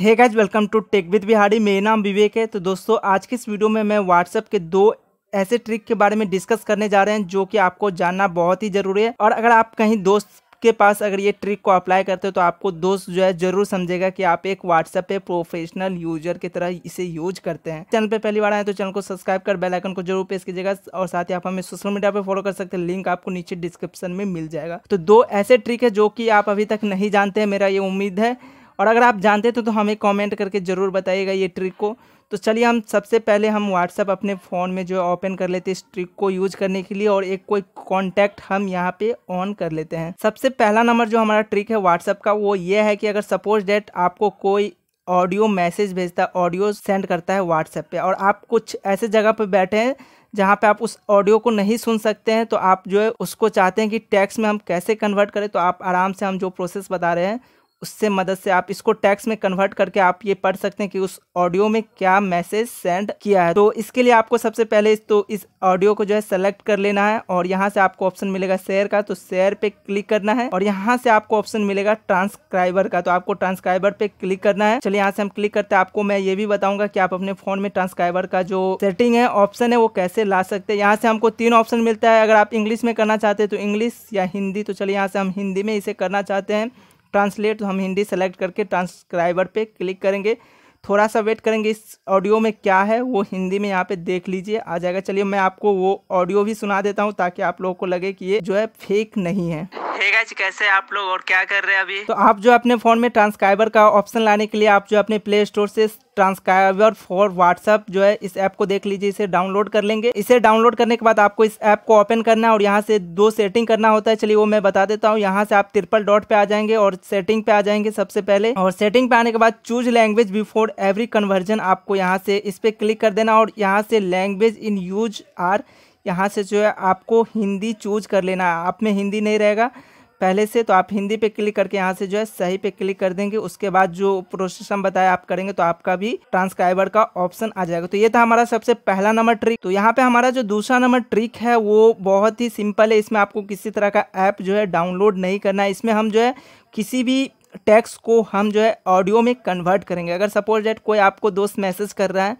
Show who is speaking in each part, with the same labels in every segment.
Speaker 1: hey guys welcome to tech with Bihari मेरा नाम विवेक है तो दोस्तों आज के इस वीडियो में मैं व्हाट्सएप के दो ऐसे ट्रिक के बारे में डिस्कस करने जा रहे हैं जो कि आपको जानना बहुत ही ज़रूरी है और अगर आप कहीं दोस्त के पास अगर ये ट्रिक को अप्लाई करते हो तो आपको दोस्त जो है जरूर समझेगा कि आप एक व्हाट्सएप पे प्रोफेशनल यूजर की तरह इसे यूज करते हैं चैनल पे पहली बार आए तो चैनल को सब्सक्राइब कर बेल आइकन को जरूर प्रेस कीजिएगा और साथ ही आप हमें सोशल मीडिया पे फॉलो कर सकते हैं लिंक आपको नीचे डिस्क्रिप्शन में मिल जाएगा तो दो ऐसे ट्रिक है जो कि आप अभी तक नहीं जानते हैं मेरा ये उम्मीद है और अगर आप जानते थे तो, तो हमें कॉमेंट करके ज़रूर बताइएगा ये ट्रिक को तो चलिए हम सबसे पहले हम व्हाट्सअप अपने फ़ोन में जो ओपन कर लेते हैं इस ट्रिक को यूज करने के लिए और एक कोई कॉन्टैक्ट हम यहाँ पे ऑन कर लेते हैं सबसे पहला नंबर जो हमारा ट्रिक है व्हाट्सअप का वो ये है कि अगर सपोज डेट आपको कोई ऑडियो मैसेज भेजता है ऑडियो सेंड करता है व्हाट्सएप पे और आप कुछ ऐसे जगह पर बैठे हैं जहाँ पे आप उस ऑडियो को नहीं सुन सकते हैं तो आप जो है उसको चाहते हैं कि टैक्स में हम कैसे कन्वर्ट करें तो आप आराम से हम जो प्रोसेस बता रहे हैं उससे मदद से आप इसको टैक्स में कन्वर्ट करके आप ये पढ़ सकते हैं कि उस ऑडियो में क्या मैसेज सेंड किया है तो इसके लिए आपको सबसे पहले तो इस ऑडियो को जो है सेलेक्ट कर लेना है और यहाँ से आपको ऑप्शन मिलेगा शेयर का तो शेयर पे क्लिक करना है और यहाँ से आपको ऑप्शन मिलेगा ट्रांसक्राइबर का तो आपको ट्रांसक्राइबर पे क्लिक करना है चलिए यहाँ से हम क्लिक करते हैं आपको मैं ये भी बताऊंगा कि आप अपने फोन में ट्रांसक्राइबर का जो सेटिंग है ऑप्शन है वो कैसे ला सकते हैं यहाँ से हमको तीन ऑप्शन मिलता है अगर आप इंग्लिश में करना चाहते हैं तो इंग्लिश या हिंदी तो चलिए यहाँ से हम हिंदी में इसे करना चाहते हैं ट्रांसलेट तो हम हिंदी सेलेक्ट करके ट्रांसक्राइबर पे क्लिक करेंगे थोड़ा सा वेट करेंगे इस ऑडियो में क्या है वो हिंदी में यहाँ पे देख लीजिए आ जाएगा चलिए मैं आपको वो ऑडियो भी सुना देता हूँ ताकि आप लोगों को लगे कि ये जो है फेक नहीं है गाइस कैसे आप लोग और क्या कर रहे हैं अभी तो आप जो अपने फोन में ट्रांसक्राइबर का ऑप्शन लाने के लिए आप जो अपने प्ले स्टोर से ट्रांसक्राइबर फॉर व्हाट्सअप जो है इस ऐप को देख लीजिए इसे डाउनलोड कर लेंगे इसे डाउनलोड करने के बाद आपको इस ऐप को ओपन करना है और यहाँ से दो सेटिंग करना होता है चलिए वो मैं बता देता हूँ यहाँ से आप ट्रिपल डॉट पे आ जाएंगे और सेटिंग पे आ जाएंगे सबसे पहले और सेटिंग पे आने के बाद choose language before every conversion आपको यहाँ से इस पे क्लिक कर देना और यहाँ से लैंग्वेज इन यूज आर यहाँ से जो है आपको हिंदी चूज कर लेना आप में हिंदी नहीं रहेगा पहले से तो आप हिंदी पे क्लिक करके यहाँ से जो है सही पे क्लिक कर देंगे उसके बाद जो प्रोसेस हम बताया आप करेंगे तो आपका भी ट्रांसक्राइबर का ऑप्शन आ जाएगा तो ये था हमारा सबसे पहला नंबर ट्रिक तो यहाँ पे हमारा जो दूसरा नंबर ट्रिक है वो बहुत ही सिंपल है इसमें आपको किसी तरह का ऐप जो है डाउनलोड नहीं करना है इसमें हम जो है किसी भी टेक्स्ट को हम जो है ऑडियो में कन्वर्ट करेंगे अगर सपोज डेट कोई आपको दोस्त मैसेज कर रहा है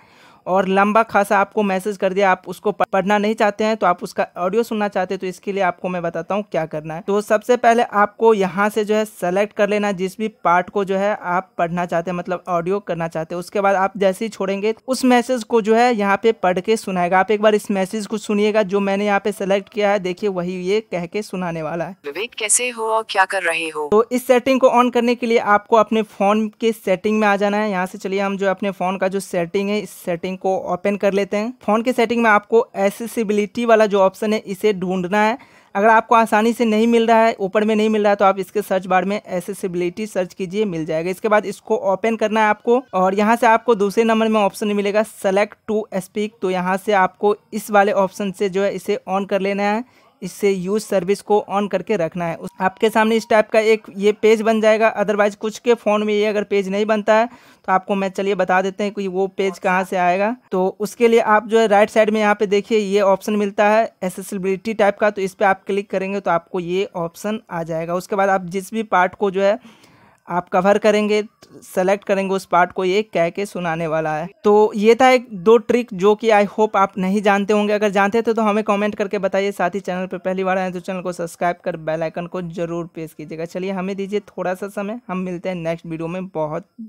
Speaker 1: और लंबा खासा आपको मैसेज कर दिया आप उसको पढ़ना नहीं चाहते हैं तो आप उसका ऑडियो सुनना चाहते हैं तो इसके लिए आपको मैं बताता हूँ क्या करना है तो सबसे पहले आपको यहाँ से जो है सेलेक्ट कर लेना जिस भी पार्ट को जो है आप पढ़ना चाहते हैं मतलब ऑडियो करना चाहते हैं उसके बाद आप जैसे ही छोड़ेंगे उस मैसेज को जो है यहाँ पे पढ़ के सुनाएगा आप एक बार इस मैसेज को सुनिएगा जो मैंने यहाँ पे सेलेक्ट किया है देखिए वही ये कह के सुनाने वाला है विवेक कैसे हो और क्या कर रहे हो तो इस सेटिंग को ऑन करने के लिए आपको अपने फोन के सेटिंग में आ जाना है यहाँ से चलिए हम जो अपने फोन का जो सेटिंग है इस सेटिंग को ओपन कर लेते हैं फ़ोन के सेटिंग में आपको एसेसिबिलिटी वाला जो ऑप्शन है इसे ढूंढना है अगर आपको आसानी से नहीं मिल रहा है ऊपर में नहीं मिल रहा है तो आप इसके सर्च बार में एसेसिबिलिटी सर्च कीजिए मिल जाएगा इसके बाद इसको ओपन करना है आपको और यहाँ से आपको दूसरे नंबर में ऑप्शन मिलेगा सेलेक्ट टू स्पीक तो यहाँ से आपको इस वाले ऑप्शन से जो है इसे ऑन कर लेना है इससे यूज सर्विस को ऑन करके रखना है आपके सामने इस टाइप का एक ये पेज बन जाएगा अदरवाइज कुछ के फ़ोन में ये अगर पेज नहीं बनता है तो आपको मैं चलिए बता देते हैं कि वो पेज कहाँ से आएगा तो उसके लिए आप जो है राइट साइड में यहाँ पे देखिए ये ऑप्शन मिलता है एसेसिबिलिटी टाइप का तो इस पर आप क्लिक करेंगे तो आपको ये ऑप्शन आ जाएगा उसके बाद आप जिस भी पार्ट को जो है आप कवर करेंगे सेलेक्ट करेंगे उस पार्ट को ये कह के सुनाने वाला है तो ये था एक दो ट्रिक जो कि आई होप आप नहीं जानते होंगे अगर जानते थे तो हमें कमेंट करके बताइए साथ ही चैनल पर पहली बार आए तो चैनल को सब्सक्राइब कर बेल आइकन को जरूर प्रेस कीजिएगा चलिए हमें दीजिए थोड़ा सा समय हम मिलते हैं नेक्स्ट वीडियो में बहुत